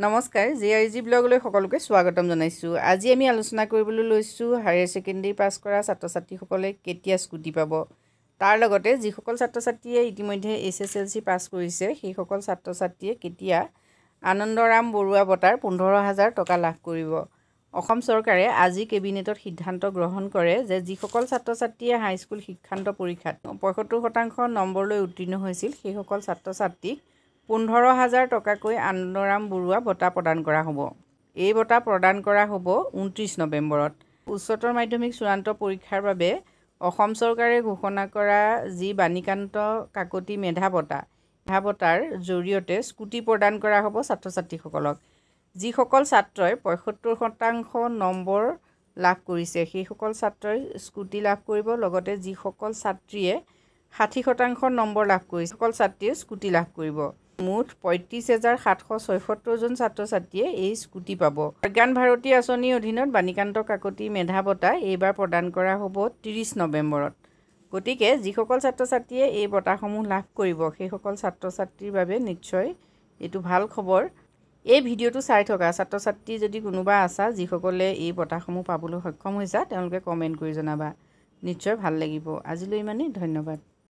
নমস্কাৰ G I G ব্লগলৈ সকলোকে স্বাগতম জনাইছোঁ আজি আমি আলোচনা কৰিবলৈ লৈছোঁ হায়াৰ ছেকেণ্ডেৰী পাছ কৰা ছাত্ৰ ছাত্ৰীসকলে কেতিয়া স্কুটি পাব তাৰ লগতে যিসকল ছাত্ৰ ছাত্ৰীয়ে ইতিমধ্যে H S L C pass কৰিছে সেইসকল ছাত্ৰ ছাত্ৰীয়ে কেতিয়া আনন্দৰাম বৰুৱা বঁটাৰ পোন্ধৰ হাজাৰ টকা লাভ কৰিব অসম চৰকাৰে আজি কেবিনেটত সিদ্ধান্ত গ্ৰহণ কৰে যে যিসকল ছাত্ৰ ছাত্ৰীয়ে হাইস্কুল শিক্ষান্ত পৰীক্ষাত পঁয়সত্তৰ শতাংশ নম্বৰলৈ উত্তীৰ্ণ হৈছিল সেইসকল ছাত্ৰ ছাত্ৰীক পোন্ধৰ হাজাৰ টকাকৈ আনন্দৰাম বৰুৱা বঁটা প্ৰদান কৰা হ'ব এই বঁটা প্ৰদান কৰা হ'ব ঊনত্ৰিছ নৱেম্বৰত উচ্চতৰ মাধ্যমিক চূড়ান্ত পৰীক্ষাৰ বাবে অসম চৰকাৰে ঘোষণা কৰা যি বাণীকান্ত কাকতি মেধা বঁটা মেধা বঁটাৰ জৰিয়তে স্কুটি প্ৰদান কৰা হ'ব ছাত্ৰ ছাত্ৰীসকলক যিসকল ছাত্ৰই পঁয়সত্তৰ শতাংশ নম্বৰ লাভ কৰিছে সেইসকল ছাত্ৰই স্কুটি লাভ কৰিব লগতে যিসকল ছাত্ৰীয়ে ষাঠি শতাংশ নম্বৰ লাভ কৰিছে সকল ছাত্ৰীয়ে স্কুটি লাভ কৰিব মুঠ পঁয়ত্ৰিছ হেজাৰ সাতশ ছয়সত্তৰজন ছাত্ৰ ছাত্ৰীয়ে এই স্কুটি পাব প্ৰজ্ঞান ভাৰতী আঁচনিৰ অধীনত বাণীকান্ত কাকতি মেধা বঁটা এইবাৰ প্ৰদান কৰা হ'ব ত্ৰিছ নৱেম্বৰত গতিকে যিসকল ছাত্ৰ ছাত্ৰীয়ে এই বঁটাসমূহ লাভ কৰিব সেইসকল ছাত্ৰ ছাত্ৰীৰ বাবে নিশ্চয় এইটো ভাল খবৰ এই ভিডিঅ'টো চাই থকা ছাত্ৰ ছাত্ৰী যদি কোনোবা আছা যিসকলে এই বঁটাসমূহ পাবলৈ সক্ষম হৈছা তেওঁলোকে কমেণ্ট কৰি জনাবা নিশ্চয় ভাল লাগিব আজিলৈ ইমানেই ধন্যবাদ